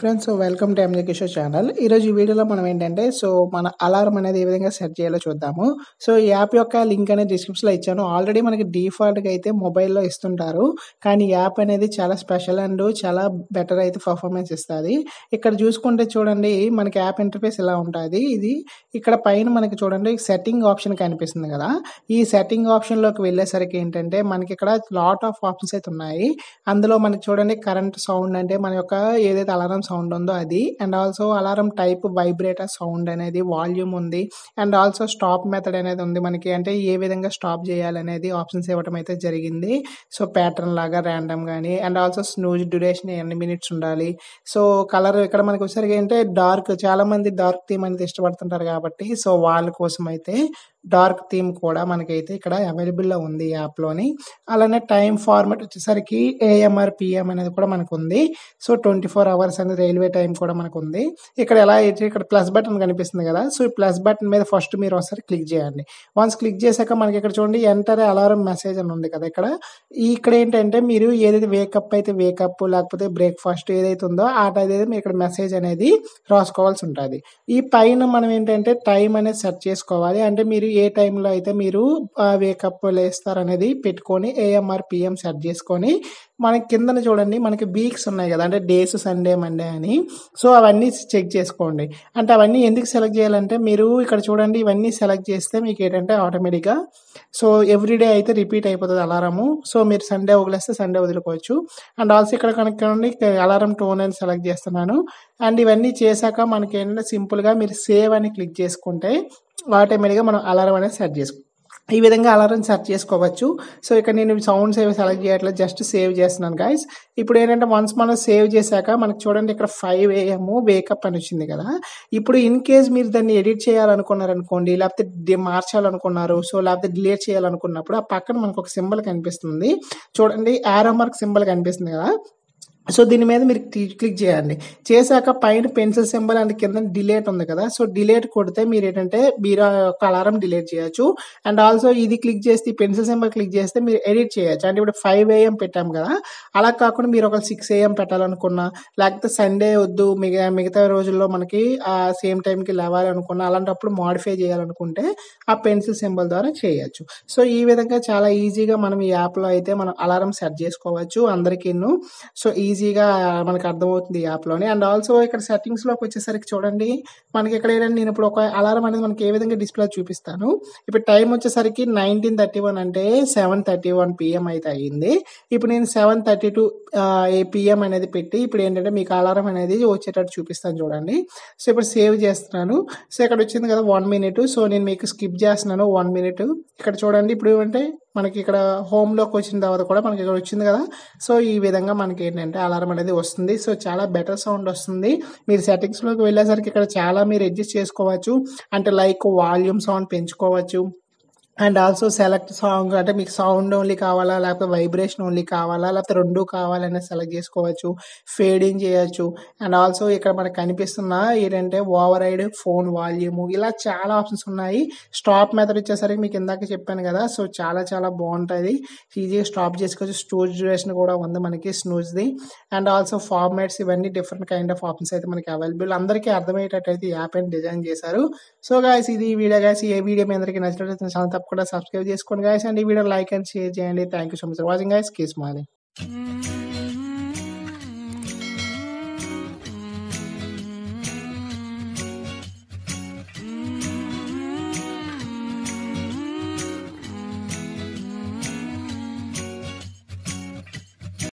friends so welcome to MJ Kishore channel ఈరోజు ఈ వీడియోలో మనం ఏంటంటే సో మన అలారం అనేది ఏ విధంగా సెట్ చేయాలో చూద్దాము సో ఈ యాప్ యొక్క లింక్ అనేది డిస్క్రిప్షన్లో ఇచ్చాను ఆల్రెడీ మనకి డిఫాల్ట్గా అయితే మొబైల్లో ఇస్తుంటారు కానీ యాప్ అనేది చాలా స్పెషల్ అండ్ చాలా బెటర్ అయితే పర్ఫార్మెన్స్ ఇస్తుంది ఇక్కడ చూసుకుంటే చూడండి మనకి యాప్ ఇంటర్ఫేస్ ఇలా ఉంటుంది ఇది ఇక్కడ పైన మనకి చూడండి సెట్టింగ్ ఆప్షన్ కనిపిస్తుంది కదా ఈ సెట్టింగ్ ఆప్షన్లోకి వెళ్ళేసరికి ఏంటంటే మనకి ఇక్కడ లాట్ ఆఫ్ ఆప్షన్స్ అయితే ఉన్నాయి అందులో మనకి చూడండి కరెంట్ సౌండ్ అంటే మన యొక్క ఏదైతే అలారం సౌండ్ ఉందో అది and also alarm type vibrator sound అనేది వాల్యూమ్ ఉంది అండ్ ఆల్సో స్టాప్ మెథడ్ అనేది ఉంది మనకి అంటే ఏ విధంగా స్టాప్ చేయాలనేది ఆప్షన్స్ ఇవ్వడం అయితే జరిగింది సో ప్యాటర్న్ లాగా ర్యాండమ్ కానీ అండ్ ఆల్సో స్నూజ్ డ్యూరేషన్ ఎన్ని మినిట్స్ ఉండాలి సో కలర్ ఇక్కడ మనకి వచ్చేసరికి అంటే డార్క్ చాలా మంది డార్క్ థీమ్ అనేది ఇష్టపడుతుంటారు కాబట్టి సో వాళ్ళ కోసం అయితే డార్క్ థీమ్ కూడా మనకైతే ఇక్కడ అవైలబుల్లో ఉంది యాప్లోని అలానే టైం ఫార్మాట్ వచ్చేసరికి ఏఎంఆర్ పిఎం అనేది కూడా మనకు ఉంది సో ట్వంటీ ఫోర్ అవర్స్ అనేది రైల్వే టైం కూడా మనకు ఉంది ఇక్కడ ఎలా అయితే ఇక్కడ ప్లస్ బటన్ కనిపిస్తుంది కదా సో ఈ ప్లస్ బటన్ మీద ఫస్ట్ మీరు ఒకసారి క్లిక్ చేయండి వన్స్ క్లిక్ చేశాక మనకి ఇక్కడ చూడండి ఎంటర్ అలారం మెసేజ్ అని ఉంది కదా ఇక్కడ ఇక్కడ ఏంటంటే మీరు ఏదైతే వేకప్ అయితే వేకప్ లేకపోతే బ్రేక్ఫాస్ట్ ఏదైతే ఉందో ఆ టైం మీరు ఇక్కడ మెసేజ్ అనేది రాసుకోవాల్సి ఉంటుంది ఈ పైన మనం ఏంటంటే టైం అనేది సెట్ చేసుకోవాలి అంటే మీరు ఏ టైంలో అయితే మీరు వేకప్ లేస్తారు అనేది పెట్టుకొని ఏఎంఆర్ పిఎం సెట్ చేసుకొని మనకి కిందన చూడండి మనకి వీక్స్ ఉన్నాయి కదా అంటే డేస్ సండే మండే అని సో అవన్నీ చెక్ చేసుకోండి అంటే అవన్నీ ఎందుకు సెలెక్ట్ చేయాలంటే మీరు ఇక్కడ చూడండి ఇవన్నీ సెలెక్ట్ చేస్తే మీకు ఏంటంటే ఆటోమేటిక్గా సో ఎవ్రీడే అయితే రిపీట్ అయిపోతుంది అలారము సో మీరు సండే వదిలేస్తే సండే వదులుకోవచ్చు అండ్ ఆల్సో ఇక్కడ కనుక్కోండి అలారం టోన్ అని సెలెక్ట్ చేస్తున్నాను అండ్ ఇవన్నీ చేశాక మనకి ఏంటంటే సింపుల్గా మీరు సేవ్ అని క్లిక్ చేసుకుంటే ఆటోమేటిక్గా మనం అలారం అనేది సెట్ చేసుకో ఈ విధంగా అలారం సెట్ చేసుకోవచ్చు సో ఇక్కడ నేను సౌండ్స్ ఏవి సెలెక్ట్ చేయట్లేదు జస్ట్ సేవ్ చేస్తున్నాను గాయస్ ఇప్పుడు ఏంటంటే వన్స్ మనం సేవ్ చేశాక మనకు చూడండి ఇక్కడ ఫైవ్ ఏఎమ్ వేకప్ అని వచ్చింది కదా ఇప్పుడు ఇన్ కేస్ మీరు దాన్ని ఎడిట్ చేయాలనుకున్నారనుకోండి లేకపోతే మార్చాలనుకున్నారు సో లేకపోతే డిలీట్ చేయాలనుకున్నప్పుడు ఆ పక్కన మనకు ఒక సింబల్ కనిపిస్తుంది చూడండి యారో మార్క్ సింబల్ కనిపిస్తుంది కదా సో దీని మీద మీరు క్లిక్ చేయండి చేశాక పైన పెన్సిల్ సింబల్ అండ్ కింద డిలేట్ ఉంది కదా సో డిలేట్ కొడితే మీరు ఏంటంటే మీరు ఒక అలారం డిలేట్ చేయొచ్చు అండ్ ఆల్సో ఇది క్లిక్ చేస్తే పెన్సిల్ సింబల్ క్లిక్ చేస్తే మీరు ఎడిట్ చేయొచ్చు అంటే ఇప్పుడు ఫైవ్ ఏఎం పెట్టాం కదా అలా కాకుండా మీరు ఒక సిక్స్ ఏఎం పెట్టాలనుకున్నా లేకపోతే సండే వద్దు మిగతా మిగతా రోజుల్లో మనకి ఆ సేమ్ టైంకి లేవాలనుకున్నా అలాంటప్పుడు మాడిఫై చేయాలనుకుంటే ఆ పెన్సిల్ సింబల్ ద్వారా చేయొచ్చు సో ఈ విధంగా చాలా ఈజీగా మనం ఈ యాప్లో అయితే మనం అలారం సెట్ చేసుకోవచ్చు అందరికీ సో ఈజీ ఈజీగా మనకు అర్థమవుతుంది యాప్లోనే అండ్ ఆల్సో ఇక్కడ సెట్టింగ్స్లోకి వచ్చేసరికి చూడండి మనకి ఇక్కడ ఏంటంటే నేను ఇప్పుడు ఒక అలారం అనేది మనకి ఏ విధంగా డిస్ప్లే చూపిస్తాను ఇప్పుడు టైం వచ్చేసరికి నైన్టీన్ థర్టీ వన్ అంటే సెవెన్ థర్టీ వన్ పిఎం అయితే అయ్యింది ఇప్పుడు నేను సెవెన్ థర్టీ టూ పిఎం అనేది పెట్టి ఇప్పుడు ఏంటంటే మీకు అలారం అనేది వచ్చేటట్టు చూపిస్తాను చూడండి సో ఇప్పుడు సేవ్ చేస్తున్నాను సో ఇక్కడ వచ్చింది కదా వన్ మినిట్ సో నేను మీకు స్కిప్ చేస్తున్నాను వన్ మినిట్ ఇక్కడ చూడండి ఇప్పుడు ఏమంటే మనకి ఇక్కడ హోమ్లోకి వచ్చిన తర్వాత కూడా మనకి ఇక్కడ వచ్చింది కదా సో ఈ విధంగా మనకి ఏంటంటే అలారం అనేది వస్తుంది సో చాలా బెటర్ సౌండ్ వస్తుంది మీరు సెట్టింగ్స్లోకి వెళ్ళేసరికి ఇక్కడ చాలా మీరు అడ్జస్ట్ చేసుకోవచ్చు అంటే లైక్ వాల్యూమ్ సౌండ్ పెంచుకోవచ్చు అండ్ ఆల్సో సెలెక్ట్ సాంగ్ అంటే మీకు సౌండ్ ఓన్లీ కావాలా లేకపోతే వైబ్రేషన్ ఓన్లీ కావాలా లేకపోతే రెండు కావాలనే సెలెక్ట్ చేసుకోవచ్చు ఫేడింగ్ చేయొచ్చు అండ్ ఆల్సో ఇక్కడ మనకు కనిపిస్తున్న ఏంటంటే ఓవర్ రైడ్ ఫోన్ వాల్యూమ్ ఇలా చాలా ఆప్షన్స్ ఉన్నాయి స్టాప్ మెథడ్ వచ్చేసరికి మీకు ఇందాక చెప్పాను కదా సో చాలా చాలా బాగుంటుంది ఈజీగా స్టాప్ చేసుకోవచ్చు స్టోర్ డ్యూరేషన్ కూడా ఉంది మనకి స్నూజ్ది అండ్ ఆల్సో ఫార్మాట్స్ ఇవన్నీ డిఫరెంట్ కైండ్ ఆఫ్ ఆప్షన్స్ అయితే మనకి అవైలబుల్ అందరికీ అర్థమయ్యేటట్టు అయితే యాప్ అని డిజైన్ చేశారు సో గాయస్ ఇది వీడియో గాయస్ ఏ వీడియో మీ అందరికీ నచ్చినట్టు చాలా తప్పకుండా సబ్స్క్రైబ్ చేసుకోండి గాయస్ అండ్ ఈ వీడియో లైక్ అండ్ షేర్ చేయండి thank you so much for watching guys కేస్ మాలి